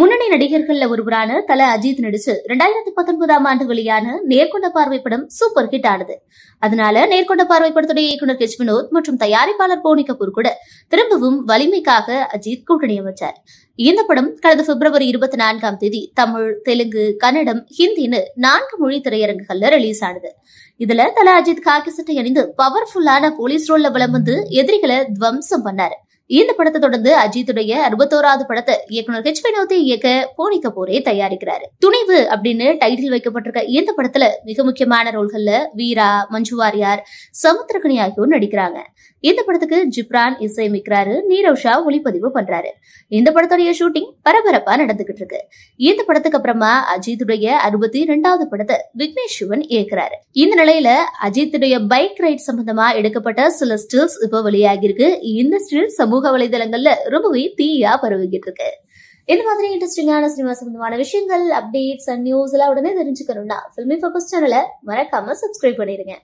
முன்னணி நடிகர்கள் ஒருவரான தல அஜித் நடிச்சு ரெண்டாயிரத்தி பத்தொன்பதாம் ஆண்டு வெளியான நேர்கொண்ட பார்வை படம் சூப்பர் ஹிட் ஆனது அதனால நேர்கொண்ட பார்வை படத்துடைய இயக்குனர் கெச் வினோத் மற்றும் தயாரிப்பாளர் போனி கபூர் கூட திரும்பவும் வலிமைக்காக அஜித் கூட்டணி அமைச்சார் இந்த படம் கடந்த பிப்ரவரி இருபத்தி நான்காம் தேதி தமிழ் தெலுங்கு கன்னடம் ஹிந்தின்னு நான்கு மொழி திரையரங்குகள்ல ரிலீஸ் ஆனது இதுல தல அஜித் காக்கி சட்டை அணிந்து பவர்ஃபுல்லான போலீஸ் ரோல்ல வந்து எதிரிகளை துவம்சம் பண்ணாரு இந்த படத்தை தொடர்ந்து அஜித்துடைய அறுபத்தோராவது படத்தை இயக்குனர் ஹெச் வினோத்தை இயக்க போனிக்க போரே தயாரிக்கிறாரு துணிவு அப்படின்னு டைட்டில் வைக்கப்பட்டிருக்க இந்த படத்துல மிக முக்கியமான ரோல்கள்ல வீரா மஞ்சுவாரியார் சமுத்திரகனி ஆகியோர் நடிக்கிறாங்க இந்த படத்துக்கு ஜிப்ரான் இசையமைக்கிறாரு நீரவ் ஷா ஒளிப்பதிவு பண்றாரு இந்த படத்துடைய ஷூட்டிங் பரபரப்பா நடந்துகிட்டு இருக்கு இந்த படத்துக்கு அப்புறமா அஜித்துடைய அறுபத்தி இரண்டாவது படத்தை விக்னேஷ் சிவன் இயக்குறாரு இந்த நிலையில அஜித்துடைய பைக் ரைட் சம்பந்தமா எடுக்கப்பட்ட சில ஸ்டில்ஸ் இப்ப வெளியாகிருக்கு இந்த ஸ்டில் சமூக வலைதளங்கள்ல ரொம்பவே தீயா பரவிக்கிட்டு இருக்கு இந்த மாதிரி இன்ட்ரெஸ்டிங்கான சினிமா சம்பந்தமான விஷயங்கள் அப்டேட்ஸ் அண்ட் நியூஸ் எல்லாம் உடனே தெரிஞ்சுக்கணும்னா ஃபில்மி ஃபோக்கஸ் சேனலை மறக்காம சப்ஸ்கிரைப் பண்ணிருங்க